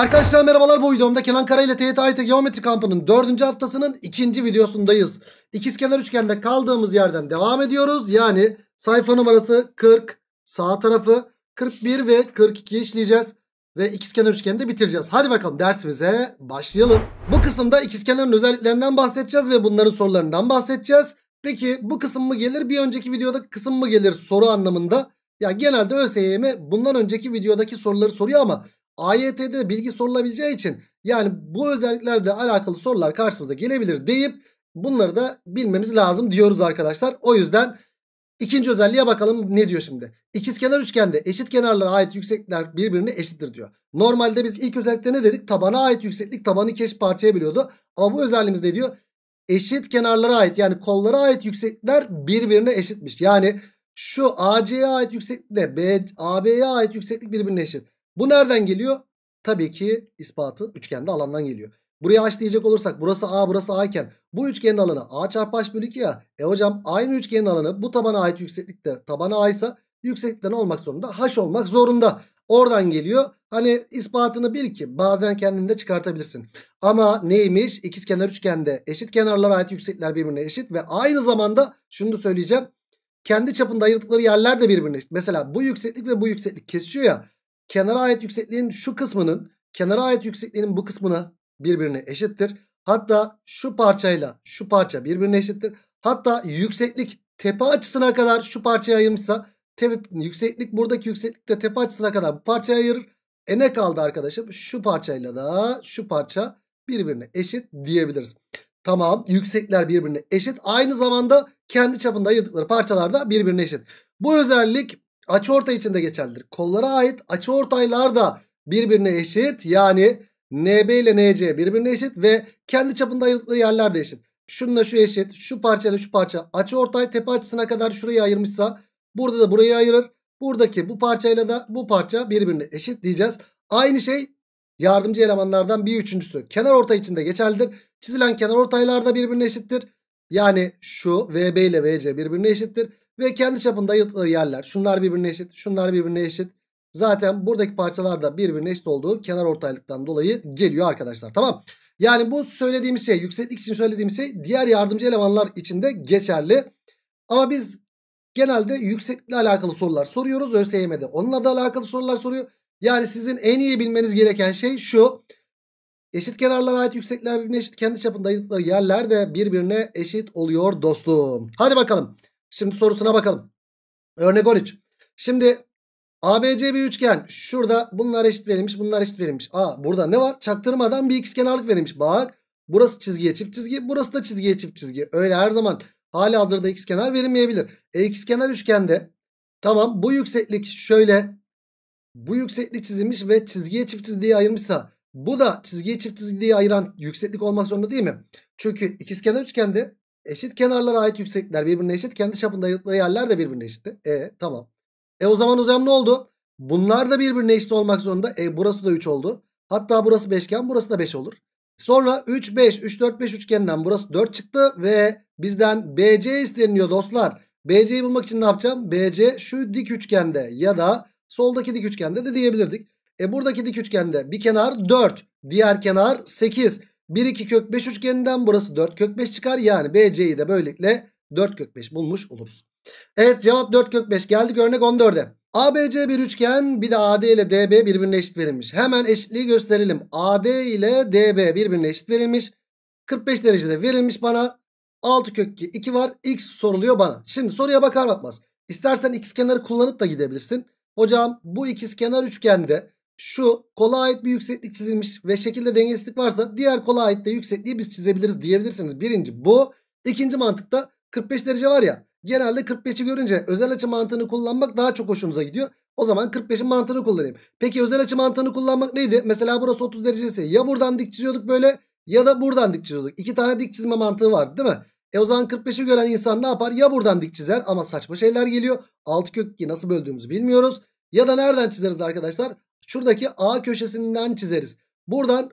Arkadaşlar merhabalar bu videomda Kenan Kara ile TYT AYT Geometri Kampı'nın 4. haftasının 2. videosundayız. İkizkenar üçgende kaldığımız yerden devam ediyoruz. Yani sayfa numarası 40, sağ tarafı 41 ve 42 işleyeceğiz ve ikizkenar üçgeni de bitireceğiz. Hadi bakalım dersimize başlayalım. Bu kısımda ikizkenarın özelliklerinden bahsedeceğiz ve bunların sorularından bahsedeceğiz. Peki bu kısım mı gelir? Bir önceki videoda kısım mı gelir soru anlamında? Ya genelde ÖSYM bundan önceki videodaki soruları soruyor ama AYT'de bilgi sorulabileceği için yani bu özelliklerle alakalı sorular karşımıza gelebilir deyip bunları da bilmemiz lazım diyoruz arkadaşlar. O yüzden ikinci özelliğe bakalım ne diyor şimdi. İkizkenar üçgende eşit kenarlara ait yükseklikler birbirine eşittir diyor. Normalde biz ilk özellikle ne dedik? Tabana ait yükseklik tabanı iki eşit parçaya biliyordu. Ama bu özelliğimiz ne diyor? Eşit kenarlara ait yani kollara ait yükseklikler birbirine eşitmiş. Yani şu AC'ye ait yükseklikle AB'ye ait yükseklik birbirine eşit. Bu nereden geliyor? Tabii ki ispatı üçgende alandan geliyor. Buraya h diyecek olursak burası a burası a iken bu üçgenin alanı a çarpı h bölü 2 ya. E hocam aynı üçgenin alanı bu tabana ait yükseklikte tabana a ise yükseklikten olmak zorunda h olmak zorunda. Oradan geliyor. Hani ispatını bil ki bazen kendinde çıkartabilirsin. Ama neymiş? İkizkenar üçgende eşit kenarlara ait yüksekler birbirine eşit ve aynı zamanda şunu da söyleyeceğim. Kendi çapında ayırdıkları yerler de birbirine eşit. Mesela bu yükseklik ve bu yükseklik kesiyor ya kenara ait yüksekliğin şu kısmının kenara ait yüksekliğinin bu kısmına birbirine eşittir. Hatta şu parçayla şu parça birbirine eşittir. Hatta yükseklik tepe açısına kadar şu parçaya ayırmışsa tepe, yükseklik buradaki yükseklik de tepe açısına kadar bu parçaya ayırır. E ne kaldı arkadaşım? Şu parçayla da şu parça birbirine eşit diyebiliriz. Tamam yüksekler birbirine eşit. Aynı zamanda kendi çapında ayırdıkları parçalar da birbirine eşit. Bu özellik açıortay için de geçerlidir. Kollara ait açıortaylar da birbirine eşit. Yani NB ile NC birbirine eşit ve kendi çapında ayrıldığı yerler de eşit. Şununla şu eşit, şu parçayla şu parça açıortay tepe açısına kadar şurayı ayırmışsa burada da burayı ayırır. Buradaki bu parçayla da bu parça birbirine eşit diyeceğiz. Aynı şey yardımcı elemanlardan bir üçüncüsü. Kenar için de geçerlidir. Çizilen kenar ortaylar da birbirine eşittir. Yani şu VB ile VC birbirine eşittir. Ve kendi çapında ayırttığı yerler. Şunlar birbirine eşit. Şunlar birbirine eşit. Zaten buradaki parçalar da birbirine eşit olduğu kenar ortaylıktan dolayı geliyor arkadaşlar. Tamam. Yani bu söylediğimiz şey yükseklik için söylediğimiz şey diğer yardımcı elemanlar için de geçerli. Ama biz genelde yükseklikle alakalı sorular soruyoruz. ÖSYM'de onunla da alakalı sorular soruyor. Yani sizin en iyi bilmeniz gereken şey şu. Eşit kenarlara ait yüksekler birbirine eşit kendi çapında ayırdıkları yerler de birbirine eşit oluyor dostum. Hadi bakalım. Şimdi sorusuna bakalım. Örnek 13. Şimdi ABC bir üçgen. Şurada bunlar eşit verilmiş. Bunlar eşit verilmiş. Aa burada ne var? Çaktırmadan bir ikizkenarlık verilmiş. Bak burası çizgiye çift çizgi. Burası da çizgiye çift çizgi. Öyle her zaman hali hazırda ikizkenar verilmeyebilir. E ikizkenar üçgende tamam bu yükseklik şöyle. Bu yükseklik çizilmiş ve çizgiye çift çizgiye ayırmışsa bu da çizgiye çift çizgiye ayıran yükseklik olmak zorunda değil mi? Çünkü ikizkenar üçgende Eşit kenarlara ait yükseklikler birbirine eşit. Kendi çapında yerler de birbirine eşit. E tamam. E o zaman hocam ne oldu? Bunlar da birbirine eşit olmak zorunda. E burası da 3 oldu. Hatta burası beşgen burası da 5 olur. Sonra 3 5 3 4 5 üçgeninden burası 4 çıktı ve bizden BC isteniyor dostlar. BC'yi bulmak için ne yapacağım? BC şu dik üçgende ya da soldaki dik üçgende de diyebilirdik. E buradaki dik üçgende bir kenar 4, diğer kenar 8. 1 2 kök 5 üçgeninden burası 4 kök 5 çıkar. Yani BC'yi de böylelikle 4 kök 5 bulmuş oluruz. Evet cevap 4 kök 5 geldik örnek 14'e. ABC bir üçgen bir de AD ile DB birbirine eşit verilmiş. Hemen eşitliği gösterelim. AD ile DB birbirine eşit verilmiş. 45 derecede verilmiş bana. 6 kök 2 2 var. X soruluyor bana. Şimdi soruya bakar bakmaz. İstersen x kenarı kullanıp da gidebilirsin. Hocam bu ikiz kenar üçgende şu kola ait bir yükseklik çizilmiş ve şekilde dengesizlik varsa diğer kola ait de yüksekliği biz çizebiliriz diyebilirsiniz. Birinci bu. ikinci mantıkta 45 derece var ya. Genelde 45'i görünce özel açı mantığını kullanmak daha çok hoşumuza gidiyor. O zaman 45'in mantığını kullanayım. Peki özel açı mantığını kullanmak neydi? Mesela burası 30 derecesi. Ya buradan dik çiziyorduk böyle ya da buradan dik çiziyorduk. İki tane dik çizme mantığı var, değil mi? E o zaman 45'i gören insan ne yapar? Ya buradan dik çizer ama saçma şeyler geliyor. 6 kök 2 nasıl böldüğümüzü bilmiyoruz. Ya da nereden çizeriz arkadaşlar? Şuradaki A köşesinden çizeriz. Buradan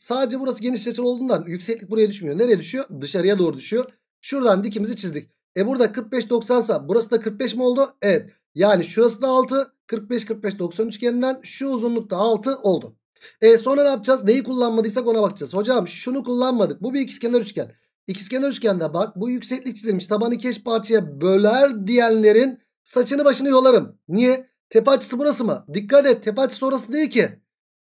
sadece burası geniş açılı olduğundan yükseklik buraya düşmüyor. Nereye düşüyor? Dışarıya doğru düşüyor. Şuradan dikimizi çizdik. E burada 45 90 sa burası da 45 mi oldu? Evet. Yani şurası da 6 45 45 90 üçgeninden şu uzunlukta 6 oldu. E sonra ne yapacağız? Neyi kullanmadıysak ona bakacağız. Hocam şunu kullanmadık. Bu bir ikizkenar üçgen. İkizkenar üçgende bak bu yükseklik çizilmiş. Tabanı keş parçaya böler diyenlerin saçını başını yolarım. Niye? Tepe açısı burası mı? Dikkat et tepe açısı orası değil ki.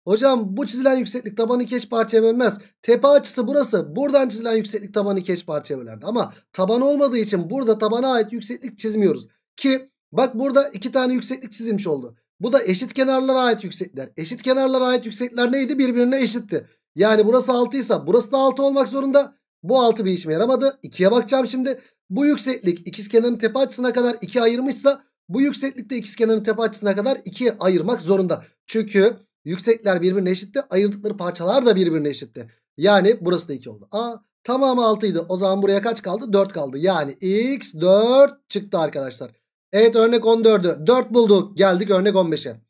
Hocam bu çizilen yükseklik tabanı iki eş parçaya bölmez. Tepe açısı burası. Buradan çizilen yükseklik tabanı iki eş parçaya bölerdi. Ama taban olmadığı için burada tabana ait yükseklik çizmiyoruz. Ki bak burada iki tane yükseklik çizilmiş oldu. Bu da eşit kenarlara ait yükseklikler. Eşit kenarlara ait yükseklikler neydi? Birbirine eşitti. Yani burası 6 ise burası da 6 olmak zorunda. Bu 6 bir işime yaramadı. 2'ye bakacağım şimdi. Bu yükseklik ikiz kenarın tepe açısına kadar 2 ayırmışsa bu yükseklikte ikizkenarın tepe açısına kadar ikiye ayırmak zorunda. Çünkü yüksekler birbirine eşitti. Ayırdıkları parçalar da birbirine eşitti. Yani burası da 2 oldu. A tamamı 6 idi. O zaman buraya kaç kaldı? 4 kaldı. Yani x 4 çıktı arkadaşlar. Evet örnek 14'ü 4 bulduk. Geldik örnek 15'e.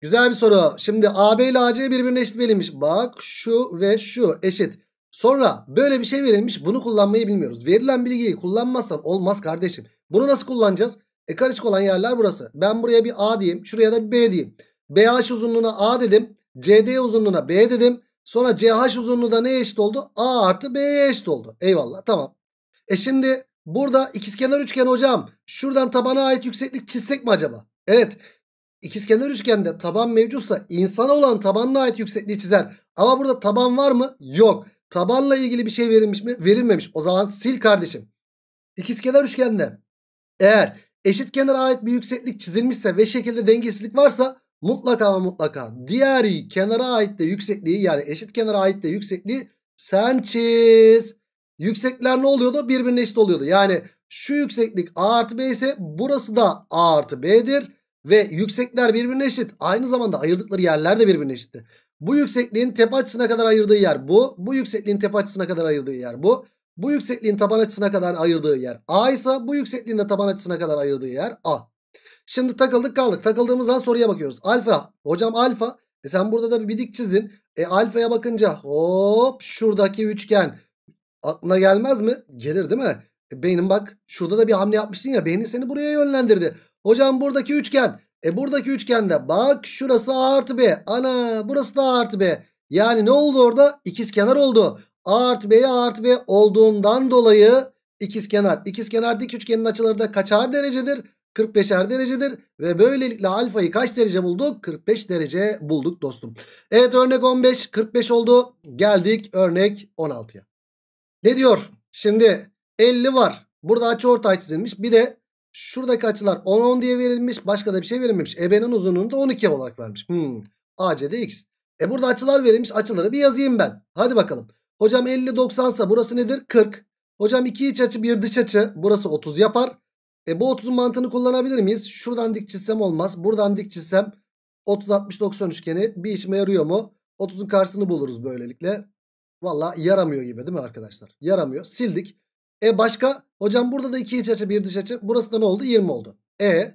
Güzel bir soru. Şimdi AB ile AC birbirine eşit verilmiş. Bak şu ve şu eşit. Sonra böyle bir şey verilmiş. Bunu kullanmayı bilmiyoruz. Verilen bilgiyi kullanmazsan olmaz kardeşim. Bunu nasıl kullanacağız? E karışık olan yerler burası. Ben buraya bir A diyeyim. Şuraya da bir B diyeyim. BH uzunluğuna A dedim. CD uzunluğuna B dedim. Sonra CH uzunluğu da neye eşit oldu? A artı B'ye eşit oldu. Eyvallah tamam. E şimdi burada ikizkenar üçgen hocam. Şuradan tabana ait yükseklik çizsek mi acaba? Evet. İkizkenar üçgende taban mevcutsa insana olan tabanına ait yüksekliği çizer. Ama burada taban var mı? Yok. Tabanla ilgili bir şey verilmiş mi? Verilmemiş. O zaman sil kardeşim. İkizkenar üçgende eğer eşit kenara ait bir yükseklik çizilmişse ve şekilde dengesizlik varsa mutlaka ve mutlaka diğer kenara ait de yüksekliği yani eşit kenara ait de yüksekliği sen çiz. Yüksekler ne oluyordu? Birbirine eşit oluyordu. Yani şu yükseklik A artı B ise burası da A artı B'dir. Ve yüksekler birbirine eşit. Aynı zamanda ayırdıkları yerler de birbirine eşitti. Bu yüksekliğin tepe açısına kadar ayırdığı yer bu. Bu yüksekliğin tepe açısına kadar ayırdığı yer bu bu yüksekliğin taban açısına kadar ayırdığı yer A ise bu yüksekliğin de taban açısına kadar ayırdığı yer A. Şimdi takıldık kaldık. Takıldığımız an soruya bakıyoruz. Alfa. Hocam alfa. E sen burada da bir dik çizdin. E alfaya bakınca hop şuradaki üçgen aklına gelmez mi? Gelir değil mi? E, beynin bak şurada da bir hamle yapmışsın ya. Beynin seni buraya yönlendirdi. Hocam buradaki üçgen. E buradaki üçgende bak şurası A artı B. Ana burası da A artı B. Yani ne oldu orada? İkiz kenar oldu. A artı B'ye A artı B olduğundan dolayı ikizkenar. İkizkenar dik üçgenin açıları da kaçar derecedir? 45'er derecedir. Ve böylelikle alfayı kaç derece bulduk? 45 derece bulduk dostum. Evet örnek 15, 45 oldu. Geldik örnek 16'ya. Ne diyor? Şimdi 50 var. Burada açı ortay çizilmiş. Bir de şuradaki açılar 10 10 diye verilmiş. Başka da bir şey verilmemiş. EB'nin uzunluğunu da 12 olarak vermiş. Hmm. AC'de X. E burada açılar verilmiş. Açıları bir yazayım ben. Hadi bakalım. Hocam 50 90 ise burası nedir? 40. Hocam 2 iç açı bir dış açı. Burası 30 yapar. E bu 30'un mantığını kullanabilir miyiz? Şuradan dik çizsem olmaz. Buradan dik çizsem 30 60 90 üçgeni bir içime yarıyor mu? 30'un karşısını buluruz böylelikle. Valla yaramıyor gibi değil mi arkadaşlar? Yaramıyor. Sildik. E başka? Hocam burada da 2 iç açı bir dış açı. Burası da ne oldu? 20 oldu. E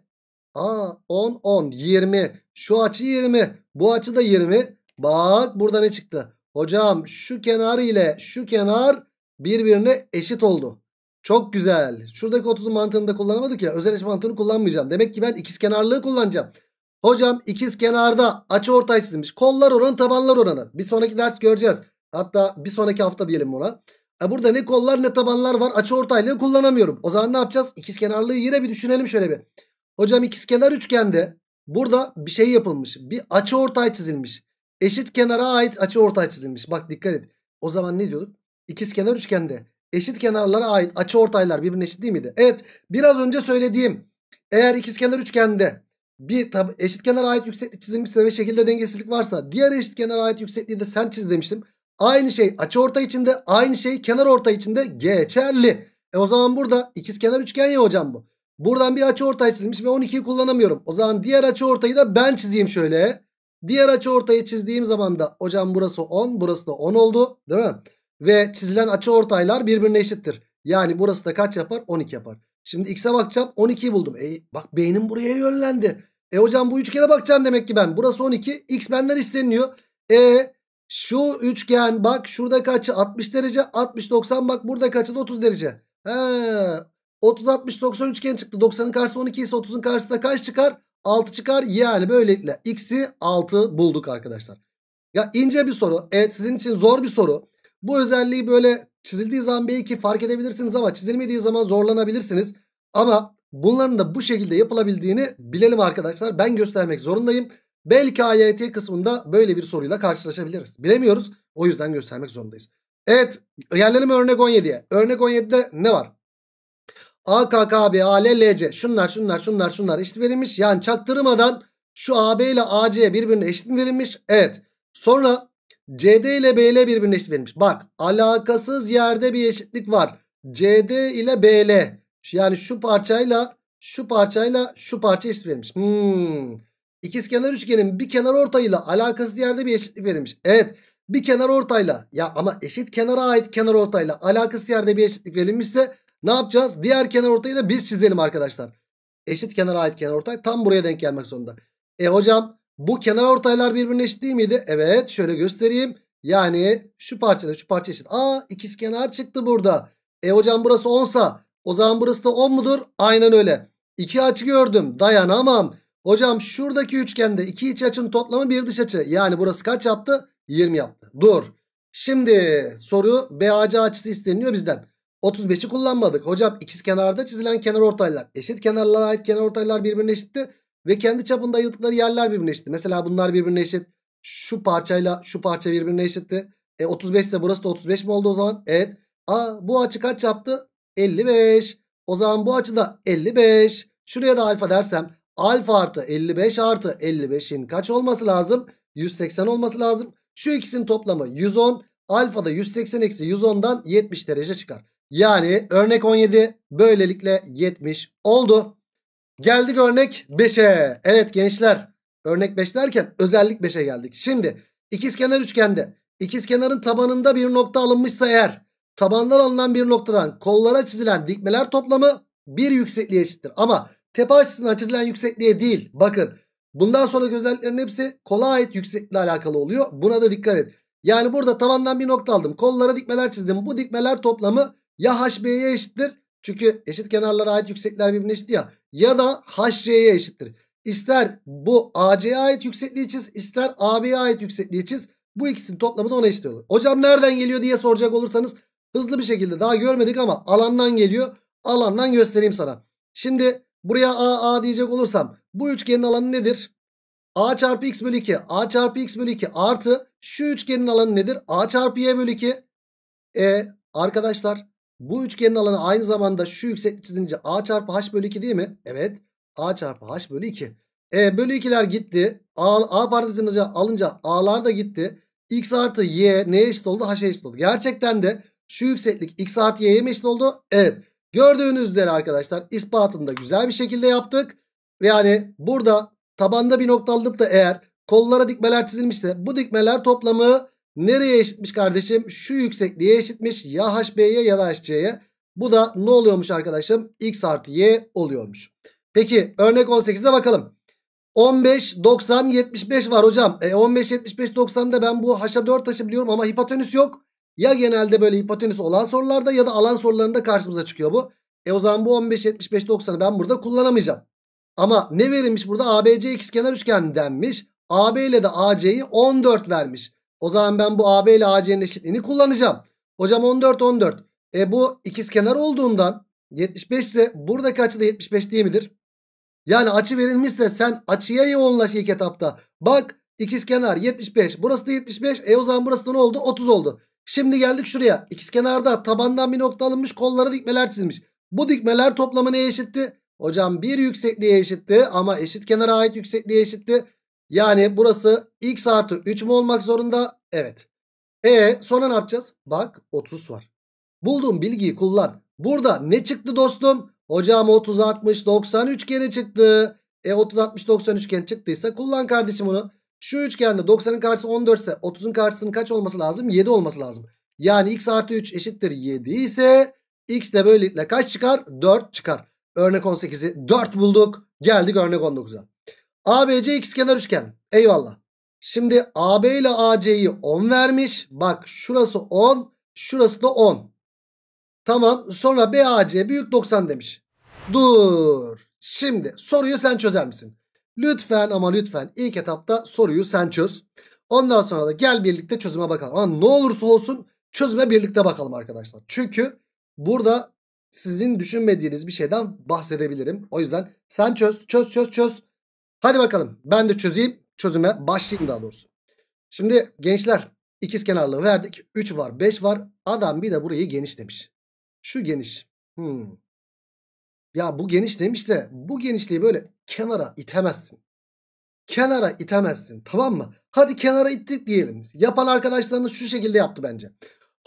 Aa 10 10 20. Şu açı 20. Bu açı da 20. Bak burada ne çıktı? Hocam şu kenar ile şu kenar birbirine eşit oldu. Çok güzel. Şuradaki 30'un mantığını da kullanamadık ya. Özel Özelleşme mantığını kullanmayacağım. Demek ki ben ikiz kenarlığı kullanacağım. Hocam ikiz kenarda açı ortay çizilmiş. Kollar oranı tabanlar oranı. Bir sonraki ders göreceğiz. Hatta bir sonraki hafta diyelim ona. E burada ne kollar ne tabanlar var. Açı ortaylığı kullanamıyorum. O zaman ne yapacağız? İkiz kenarlığı yine bir düşünelim şöyle bir. Hocam ikiz kenar üçgende burada bir şey yapılmış. Bir açı ortay çizilmiş. Eşit kenara ait açı ortay çizilmiş. Bak dikkat et. O zaman ne diyorduk? İkiz kenar üçgende eşit kenarlara ait açı ortaylar birbirine eşit değil miydi? Evet. Biraz önce söylediğim eğer ikiz kenar üçgende bir tab eşit kenara ait yükseklik çizilmişse ve şekilde dengesizlik varsa diğer eşit kenara ait yüksekliği de sen çiz demiştim. Aynı şey açı ortay içinde aynı şey kenar ortay içinde geçerli. E o zaman burada ikiz kenar üçgen ya hocam bu. Buradan bir açı ortay çizilmiş ve 12'yi kullanamıyorum. O zaman diğer açı ortayı da ben çizeyim şöyle. Diğer açı ortayı çizdiğim zaman da hocam burası 10 burası da 10 oldu değil mi? Ve çizilen açı ortaylar birbirine eşittir. Yani burası da kaç yapar? 12 yapar. Şimdi x'e bakacağım 12'yi buldum. E, bak beynim buraya yönlendi. E hocam bu üçgene bakacağım demek ki ben. Burası 12 x benden isteniyor. E şu üçgen bak şurada kaçı 60 derece 60-90 bak burada kaçı 30 derece. He 30-60-90 üçgen çıktı. 90'ın karşısı 12 ise 30'un karşısında kaç çıkar? 6 çıkar. Yani böylelikle x'i 6 bulduk arkadaşlar. Ya ince bir soru. Evet sizin için zor bir soru. Bu özelliği böyle çizildiği zaman belki fark edebilirsiniz ama çizilmediği zaman zorlanabilirsiniz. Ama bunların da bu şekilde yapılabildiğini bilelim arkadaşlar. Ben göstermek zorundayım. Belki AYT kısmında böyle bir soruyla karşılaşabiliriz. Bilemiyoruz. O yüzden göstermek zorundayız. Evet gelelim örnek 17'ye. Örnek 17'de ne var? Akkb, Allc. Şunlar şunlar şunlar şunlar eşit verilmiş. Yani çaktırmadan şu AB ile AC birbirine eşit mi verilmiş? Evet. Sonra CD ile BL birbirine eşit verilmiş. Bak alakasız yerde bir eşitlik var. CD ile BL. Yani şu parçayla şu parçayla şu parça eşit verilmiş. Hmm. kenar üçgenin bir kenar ortayla alakasız yerde bir eşitlik verilmiş. Evet. Bir kenar ortayla ya ama eşit kenara ait kenar ortayla alakasız yerde bir eşitlik verilmişse ne yapacağız? Diğer kenar ortayı da biz çizelim arkadaşlar. Eşit kenara ait kenar ortay tam buraya denk gelmek zorunda. E hocam bu kenar ortaylar birbirine eşit değil miydi? Evet şöyle göstereyim. Yani şu parçayla şu parça eşit. Aa ikiz kenar çıktı burada. E hocam burası 10'sa o zaman burası da 10 mudur? Aynen öyle. İki açı gördüm dayanamam. Hocam şuradaki üçgende iki iç açının toplamı bir dış açı. Yani burası kaç yaptı? 20 yaptı. Dur. Şimdi soru BAC açısı isteniyor bizden. 35'i kullanmadık. Hocam ikiz kenarda çizilen kenar ortaylar eşit kenarlara ait kenar ortaylar birbirine eşitti. Ve kendi çapında ayırdıkları yerler birbirine eşitti. Mesela bunlar birbirine eşit. Şu parçayla şu parça birbirine eşitti. E 35 ise burası da 35 mi oldu o zaman? Evet. A, bu açı kaç yaptı? 55. O zaman bu açı da 55. Şuraya da alfa dersem alfa artı 55 artı 55'in kaç olması lazım? 180 olması lazım. Şu ikisinin toplamı 110. Alfa da 180 eksi 110'dan 70 derece çıkar. Yani örnek 17 böylelikle 70 oldu. Geldik örnek 5'e. Evet gençler örnek 5 derken özellik 5'e geldik. Şimdi ikizkenar üçgende ikizkenarın tabanında bir nokta alınmışsa eğer tabandan alınan bir noktadan kollara çizilen dikmeler toplamı bir yüksekliğe eşittir. Ama tepe açısından çizilen yüksekliğe değil. Bakın bundan sonra özelliklerin hepsi kola ait yükseklikle alakalı oluyor. Buna da dikkat et. Yani burada tabandan bir nokta aldım. Kollara dikmeler çizdim. Bu dikmeler toplamı ya HB'ye eşittir. Çünkü eşit kenarlara ait yüksekler birbirine eşit ya. Ya da HC'ye eşittir. İster bu AC'ye ait yüksekliği çiz. ister AB'ye ait yüksekliği çiz. Bu ikisinin toplamı da ona eşit olur. Hocam nereden geliyor diye soracak olursanız hızlı bir şekilde daha görmedik ama alandan geliyor. Alandan göstereyim sana. Şimdi buraya AA diyecek olursam bu üçgenin alanı nedir? A çarpı x bölü 2 A çarpı x bölü 2 artı şu üçgenin alanı nedir? A çarpı y bölü 2 E arkadaşlar bu üçgenin alanı aynı zamanda şu yükseklik çizince a çarpı h bölü 2 değil mi? Evet. a çarpı h bölü 2. E bölü 2'ler gitti. A, a parantezimize alınca a'lar da gitti. x artı y neye eşit oldu? h'e eşit oldu. Gerçekten de şu yükseklik x artı y'ye mi eşit oldu? Evet. Gördüğünüz üzere arkadaşlar ispatını da güzel bir şekilde yaptık. Yani burada tabanda bir nokta alıp da eğer kollara dikmeler çizilmişse bu dikmeler toplamı Nereye eşitmiş kardeşim? Şu yüksekliğe eşitmiş. Ya HB'ye ya da HC'ye. Bu da ne oluyormuş arkadaşım? X artı Y oluyormuş. Peki örnek 18'e bakalım. 15, 90, 75 var hocam. E 15, 75, 90'da ben bu haşa 4 taşı biliyorum ama hipotenüs yok. Ya genelde böyle hipotenüs olan sorularda ya da alan sorularında karşımıza çıkıyor bu. E o zaman bu 15, 75, 90'ı ben burada kullanamayacağım. Ama ne verilmiş burada? ABC ikizkenar üçgen denmiş. AB ile de AC'yi 14 vermiş. O zaman ben bu AB ile AC'nin eşitliğini kullanacağım. Hocam 14 14. E bu ikizkenar olduğundan 75 ise buradaki açı da 75 değil midir? Yani açı verilmişse sen açıya yoğunlaş ilk etapta. Bak ikizkenar 75. Burası da 75. E o zaman burası da ne oldu? 30 oldu. Şimdi geldik şuraya. İkizkenarda tabandan bir nokta alınmış. Kollara dikmeler çizilmiş. Bu dikmeler toplamı neye eşitti? Hocam bir yüksekliğe eşitti ama eşit kenara ait yüksekliğe eşitti. Yani burası x artı 3 mü olmak zorunda? Evet. E sonra ne yapacağız? Bak 30 var. Bulduğum bilgiyi kullan. Burada ne çıktı dostum? Hocam 30 60 90 üçgeni çıktı. E 30 60 90 üçgen çıktıysa kullan kardeşim onu. Şu üçgende 90'ın karşısı 14 ise 30'un karşısının kaç olması lazım? 7 olması lazım. Yani x artı 3 eşittir 7 ise x de böylelikle kaç çıkar? 4 çıkar. Örnek 18'i 4 bulduk. Geldik örnek 19'a. ABC ikizkenar üçgen. Eyvallah. Şimdi AB ile AC'yi 10 vermiş. Bak şurası 10. Şurası da 10. Tamam. Sonra BAC büyük 90 demiş. Dur. Şimdi soruyu sen çözer misin? Lütfen ama lütfen ilk etapta soruyu sen çöz. Ondan sonra da gel birlikte çözüme bakalım. Ama ne olursa olsun çözüme birlikte bakalım arkadaşlar. Çünkü burada sizin düşünmediğiniz bir şeyden bahsedebilirim. O yüzden sen çöz, çöz, çöz, çöz. Hadi bakalım ben de çözeyim. Çözüme başlayayım daha doğrusu. Şimdi gençler ikiz kenarlığı verdik. 3 var 5 var. Adam bir de burayı geniş demiş. Şu geniş. Hmm. Ya bu geniş demiş de bu genişliği böyle kenara itemezsin. Kenara itemezsin tamam mı? Hadi kenara ittik diyelim. Yapan arkadaşlarınız şu şekilde yaptı bence.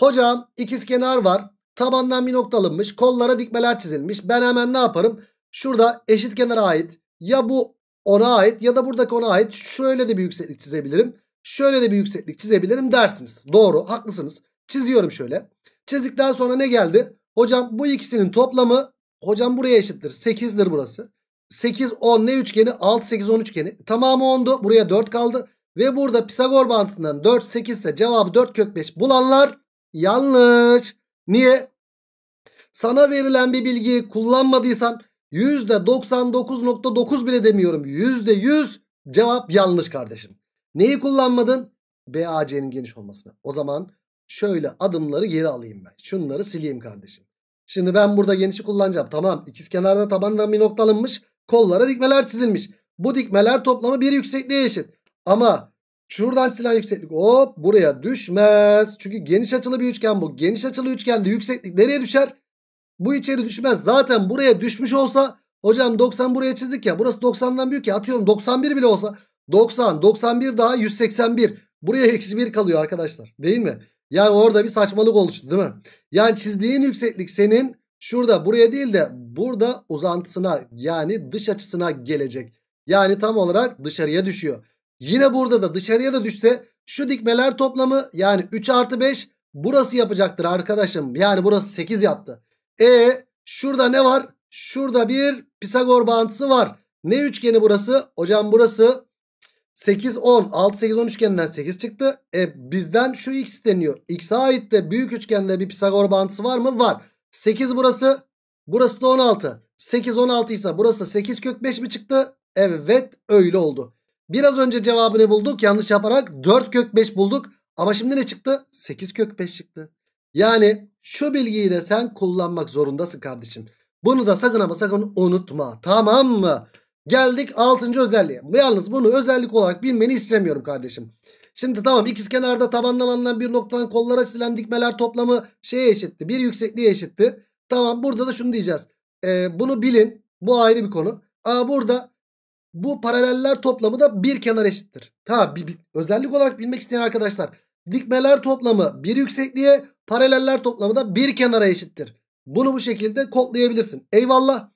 Hocam ikiz kenar var. Tabandan bir nokta alınmış. Kollara dikmeler çizilmiş. Ben hemen ne yaparım? Şurada eşit kenara ait ya bu ona ait ya da buradaki ona ait şöyle de bir yükseklik çizebilirim. Şöyle de bir yükseklik çizebilirim dersiniz. Doğru haklısınız. Çiziyorum şöyle. Çizdikten sonra ne geldi? Hocam bu ikisinin toplamı hocam buraya eşittir. 8'dir burası. 8 10 ne üçgeni? 6 8 10 üçgeni. Tamamı 10'du. Buraya 4 kaldı. Ve burada Pisagor bantından 4 8 ise cevabı 4 kök 5 bulanlar yanlış. Niye? Sana verilen bir bilgiyi kullanmadıysan %99.9 bile demiyorum. %100 cevap yanlış kardeşim. Neyi kullanmadın? BAC'nin geniş olmasını. O zaman şöyle adımları geri alayım ben. Şunları sileyim kardeşim. Şimdi ben burada genişi kullanacağım. Tamam ikiz kenarda tabandan bir nokta alınmış. Kollara dikmeler çizilmiş. Bu dikmeler toplamı bir yüksekliğe eşit. Ama şuradan çizilen yükseklik hop buraya düşmez. Çünkü geniş açılı bir üçgen bu. Geniş açılı üçgende yükseklik nereye düşer? Bu içeri düşmez. Zaten buraya düşmüş olsa hocam 90 buraya çizdik ya. Burası 90'dan büyük ya. Atıyorum 91 bile olsa 90, 91 daha 181. Buraya eksi 1 kalıyor arkadaşlar. Değil mi? Yani orada bir saçmalık oluştu değil mi? Yani çizdiğin yükseklik senin şurada buraya değil de burada uzantısına yani dış açısına gelecek. Yani tam olarak dışarıya düşüyor. Yine burada da dışarıya da düşse şu dikmeler toplamı yani 3 artı 5 burası yapacaktır arkadaşım. Yani burası 8 yaptı. E şurada ne var? Şurada bir Pisagor bağıntısı var. Ne üçgeni burası? Hocam burası 8 10 6 8 10 üçgeninden 8 çıktı. E bizden şu x deniyor. X'e ait de büyük üçgende bir Pisagor bağıntısı var mı? Var. 8 burası. Burası da 16. 8 16 ise burası 8 kök 5 mi çıktı? Evet öyle oldu. Biraz önce cevabını bulduk. Yanlış yaparak 4 kök 5 bulduk. Ama şimdi ne çıktı? 8 kök 5 çıktı. Yani şu bilgiyi de sen kullanmak zorundasın kardeşim. Bunu da sakın ama sakın unutma. Tamam mı? Geldik 6. özelliğe. Yalnız bunu özellik olarak bilmeni istemiyorum kardeşim. Şimdi tamam ikiz kenarda tabandan alınan bir noktadan kollara çizilen dikmeler toplamı şeye eşitti. Bir yüksekliğe eşitti. Tamam burada da şunu diyeceğiz. Ee, bunu bilin. Bu ayrı bir konu. Aa, burada bu paraleller toplamı da bir kenar eşittir. Ta bir, bir, özellik olarak bilmek isteyen arkadaşlar dikmeler toplamı bir yüksekliğe paraleller toplamı da bir kenara eşittir. Bunu bu şekilde kodlayabilirsin. Eyvallah.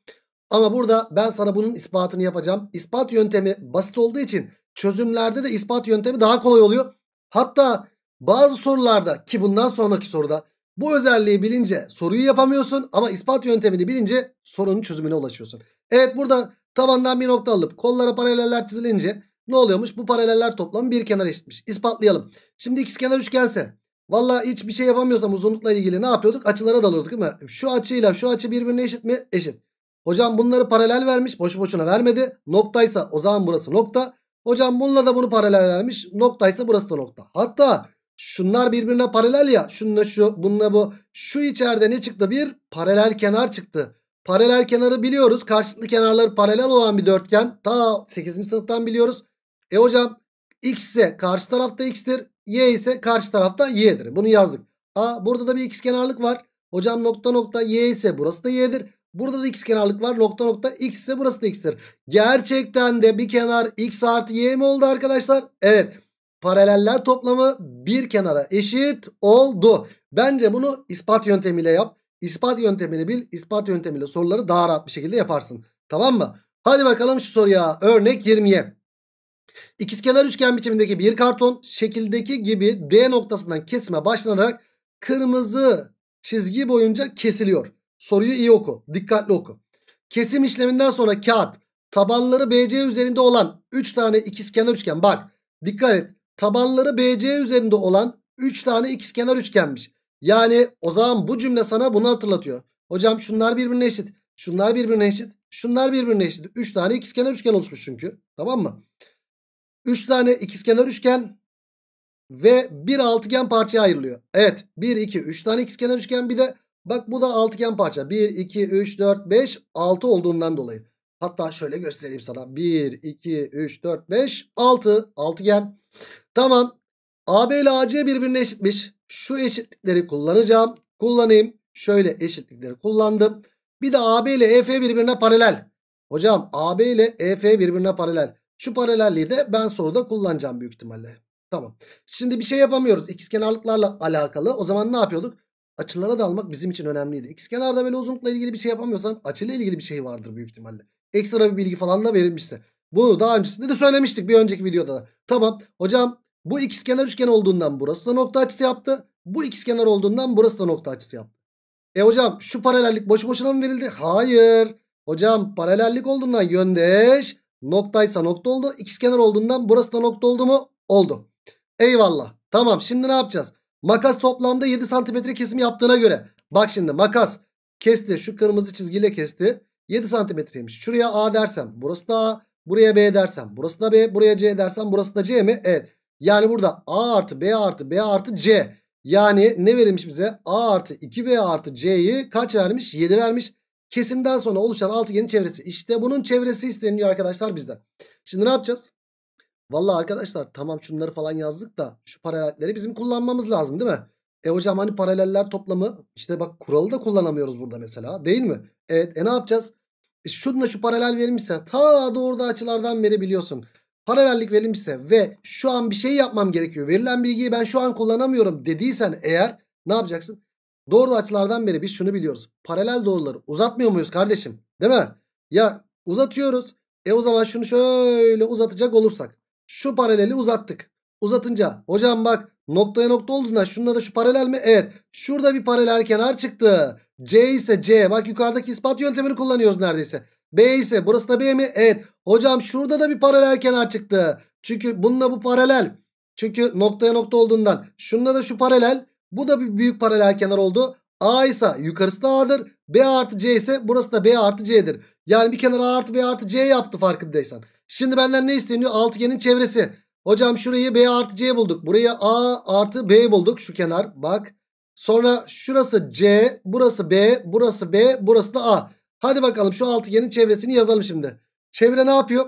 Ama burada ben sana bunun ispatını yapacağım. İspat yöntemi basit olduğu için çözümlerde de ispat yöntemi daha kolay oluyor. Hatta bazı sorularda ki bundan sonraki soruda bu özelliği bilince soruyu yapamıyorsun ama ispat yöntemini bilince sorunun çözümüne ulaşıyorsun. Evet burada tavandan bir nokta alıp kollara paraleller çizilince ne oluyormuş? Bu paraleller toplamı bir kenara eşitmiş. İspatlayalım. Şimdi ikizkenar üçgense Valla hiçbir şey yapamıyorsam uzunlukla ilgili ne yapıyorduk? Açılara dalıyorduk değil mi? Şu açıyla şu açı birbirine eşit mi? Eşit. Hocam bunları paralel vermiş. Boşu boşuna vermedi. Noktaysa o zaman burası nokta. Hocam bununla da bunu paralel vermiş. Noktaysa burası da nokta. Hatta şunlar birbirine paralel ya. Şununla şu, bununla bu. Şu içeride ne çıktı? Bir paralel kenar çıktı. Paralel kenarı biliyoruz. Karşılıklı kenarları paralel olan bir dörtgen. Ta 8. sınıftan biliyoruz. E hocam x ise karşı tarafta x'tir. Y ise karşı tarafta Y'dir. Bunu yazdık. A burada da bir x kenarlık var. Hocam nokta nokta Y ise burası da Y'dir. Burada da x kenarlık var. Nokta nokta x ise burası da x'tir. Gerçekten de bir kenar x artı y mi oldu arkadaşlar? Evet. Paraleller toplamı bir kenara eşit oldu. Bence bunu ispat yöntemiyle yap. İspat yöntemini bil. İspat yöntemiyle soruları daha rahat bir şekilde yaparsın. Tamam mı? Hadi bakalım şu soruya. Örnek 20'ye. İkizkenar üçgen biçimindeki bir karton şekildeki gibi D noktasından kesime başlanarak kırmızı çizgi boyunca kesiliyor. Soruyu iyi oku. Dikkatli oku. Kesim işleminden sonra kağıt tabanları BC üzerinde olan 3 tane ikizkenar üçgen. Bak dikkat et. Tabanları BC üzerinde olan 3 tane ikizkenar üçgenmiş. Yani o zaman bu cümle sana bunu hatırlatıyor. Hocam şunlar birbirine eşit. Şunlar birbirine eşit. Şunlar birbirine eşit. 3 tane ikizkenar üçgen oluşmuş çünkü. Tamam mı? 3 tane ikizkenar üçgen ve bir altıgen parçaya ayrılıyor. Evet 1, 2, 3 tane ikizkenar üçgen bir de bak bu da altıgen parça. 1, 2, 3, 4, 5, 6 olduğundan dolayı. Hatta şöyle göstereyim sana. 1, 2, 3, 4, 5, 6. Altıgen. Tamam. AB ile AC birbirine eşitmiş. Şu eşitlikleri kullanacağım. Kullanayım. Şöyle eşitlikleri kullandım. Bir de AB ile EF birbirine paralel. Hocam AB ile EF birbirine paralel. Şu paralelliği de ben soruda kullanacağım büyük ihtimalle. Tamam. Şimdi bir şey yapamıyoruz. X kenarlıklarla alakalı. O zaman ne yapıyorduk? Açılara dalmak bizim için önemliydi. X kenarda böyle uzunlukla ilgili bir şey yapamıyorsan açıyla ilgili bir şey vardır büyük ihtimalle. Ekstra bir bilgi falan da verilmişse. Bunu daha öncesinde de söylemiştik bir önceki videoda da. Tamam. Hocam bu x kenar üçgen olduğundan burası da nokta açısı yaptı. Bu x kenar olduğundan burası da nokta açısı yaptı. E hocam şu paralellik boşu boşuna mı verildi? Hayır. Hocam paralellik olduğundan yöndeş Noktaysa nokta oldu. X kenar olduğundan burası da nokta oldu mu? Oldu. Eyvallah. Tamam şimdi ne yapacağız? Makas toplamda 7 santimetre kesim yaptığına göre. Bak şimdi makas kesti. Şu kırmızı çizgiyle kesti. 7 santimetreymiş. Şuraya A dersem burası da A. Buraya B dersem burası da B. Buraya C dersem burası da C mi? Evet. Yani burada A artı B artı B artı C. Yani ne verilmiş bize? A artı 2B artı C'yi kaç vermiş? 7 vermiş. Kesimden sonra oluşan altıgenin çevresi. İşte bunun çevresi isteniyor arkadaşlar bizden. Şimdi ne yapacağız? Vallahi arkadaşlar tamam şunları falan yazdık da şu paralelleri bizim kullanmamız lazım değil mi? E hocam hani paraleller toplamı işte bak kuralı da kullanamıyoruz burada mesela değil mi? Evet e ne yapacağız? E, şununla şu paralel verilmişse ta doğruda açılardan beri biliyorsun. Paralellik verilmişse ve şu an bir şey yapmam gerekiyor. Verilen bilgiyi ben şu an kullanamıyorum dediysen eğer ne yapacaksın? Doğru açılardan beri biz şunu biliyoruz. Paralel doğruları uzatmıyor muyuz kardeşim? Değil mi? Ya uzatıyoruz. E o zaman şunu şöyle uzatacak olursak. Şu paraleli uzattık. Uzatınca hocam bak noktaya nokta olduğundan şunda da şu paralel mi? Evet. Şurada bir paralel kenar çıktı. C ise C. Bak yukarıdaki ispat yöntemini kullanıyoruz neredeyse. B ise burası da B mi? Evet. Hocam şurada da bir paralel kenar çıktı. Çünkü bununla bu paralel. Çünkü noktaya nokta olduğundan. Şununla da şu paralel. Bu da bir büyük paralel kenar oldu. A ise yukarısı da A'dır. B artı C ise burası da B artı C'dir. Yani bir kenar A artı B artı C yaptı farkındaysan. Şimdi benden ne isteniyor? Altıgenin çevresi. Hocam şurayı B artı C bulduk. Burayı A artı B bulduk. Şu kenar bak. Sonra şurası C, burası B, burası B, burası da A. Hadi bakalım şu altıgenin çevresini yazalım şimdi. Çevre ne yapıyor?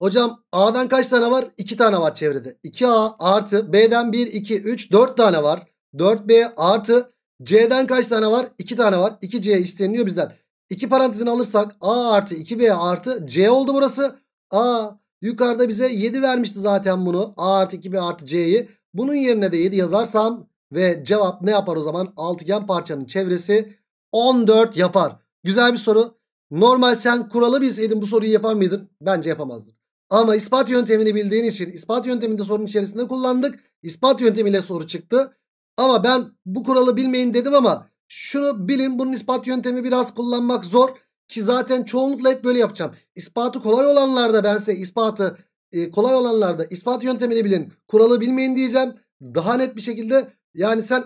Hocam A'dan kaç tane var? 2 tane var çevrede. 2A artı B'den 1, 2, 3, 4 tane var. 4B artı C'den kaç tane var? 2 tane var. 2C isteniliyor bizden. 2 parantezini alırsak A artı 2B artı C oldu burası. A yukarıda bize 7 vermişti zaten bunu. A artı 2B artı C'yi. Bunun yerine de 7 yazarsam ve cevap ne yapar o zaman? Altıgen parçanın çevresi 14 yapar. Güzel bir soru. Normal sen kuralı bilseydin bu soruyu yapar mıydın? Bence yapamazdın. Ama ispat yöntemini bildiğin için ispat yönteminde de içerisinde kullandık. İspat yöntemiyle soru çıktı. Ama ben bu kuralı bilmeyin dedim ama şunu bilin bunun ispat yöntemi biraz kullanmak zor. Ki zaten çoğunlukla hep böyle yapacağım. İspatı kolay olanlarda ben size ispatı e, kolay olanlarda ispat yöntemini bilin. Kuralı bilmeyin diyeceğim. Daha net bir şekilde yani sen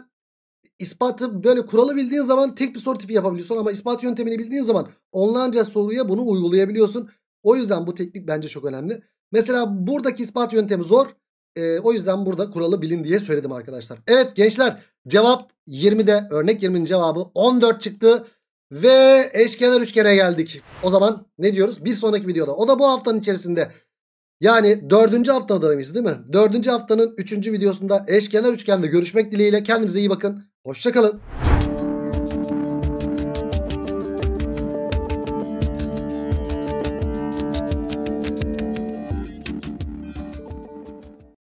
ispatı böyle kuralı bildiğin zaman tek bir soru tipi yapabiliyorsun ama ispat yöntemini bildiğin zaman onlarca soruya bunu uygulayabiliyorsun. O yüzden bu teknik bence çok önemli. Mesela buradaki ispat yöntemi zor. E, o yüzden burada kuralı bilin diye söyledim arkadaşlar. Evet gençler cevap 20'de örnek 20'nin cevabı 14 çıktı. Ve eşkenar üçgene geldik. O zaman ne diyoruz? Bir sonraki videoda. O da bu haftanın içerisinde. Yani dördüncü haftadayız değil mi? Dördüncü haftanın üçüncü videosunda eşkenar üçgende görüşmek dileğiyle. Kendinize iyi bakın. Hoşçakalın.